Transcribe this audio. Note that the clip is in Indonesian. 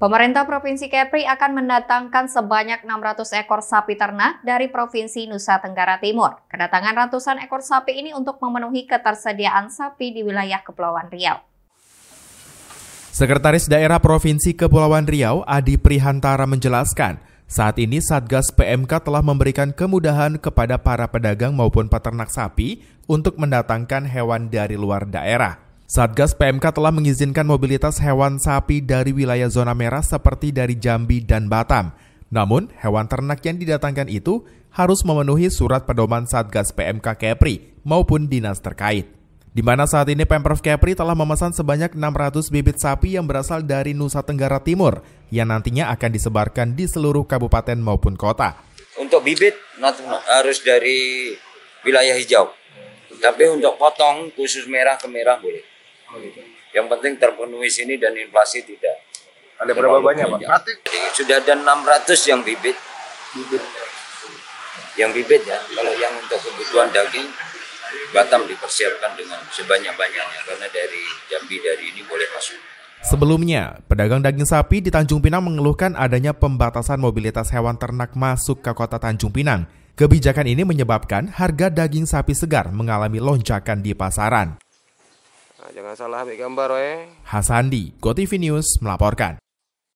Pemerintah Provinsi Kepri akan mendatangkan sebanyak 600 ekor sapi ternak dari Provinsi Nusa Tenggara Timur. Kedatangan ratusan ekor sapi ini untuk memenuhi ketersediaan sapi di wilayah Kepulauan Riau. Sekretaris Daerah Provinsi Kepulauan Riau, Adi Prihantara menjelaskan, saat ini Satgas PMK telah memberikan kemudahan kepada para pedagang maupun peternak sapi untuk mendatangkan hewan dari luar daerah. Satgas PMK telah mengizinkan mobilitas hewan sapi dari wilayah zona merah seperti dari Jambi dan Batam. Namun, hewan ternak yang didatangkan itu harus memenuhi surat pedoman Satgas PMK Kepri maupun dinas terkait. Di mana saat ini Pemprov Kepri telah memesan sebanyak 600 bibit sapi yang berasal dari Nusa Tenggara Timur yang nantinya akan disebarkan di seluruh kabupaten maupun kota. Untuk bibit harus dari wilayah hijau. Tapi untuk potong khusus merah ke merah boleh. Oh, gitu. Yang penting terpenuhi sini dan inflasi tidak. Ada berapa banyak Pak? Berarti... Sudah ada 600 yang bibit. Bibit. Yang bibit ya. Kalau yang untuk kebutuhan daging, Batam dipersiapkan dengan sebanyak-banyaknya karena dari Jambi dari ini boleh masuk. Sebelumnya, pedagang daging sapi di Tanjung Pinang mengeluhkan adanya pembatasan mobilitas hewan ternak masuk ke kota Tanjung Pinang. Kebijakan ini menyebabkan harga daging sapi segar mengalami lonjakan di pasaran. Nah, jangan salah ambil gambar, eh. Hasandi, GoTV News melaporkan.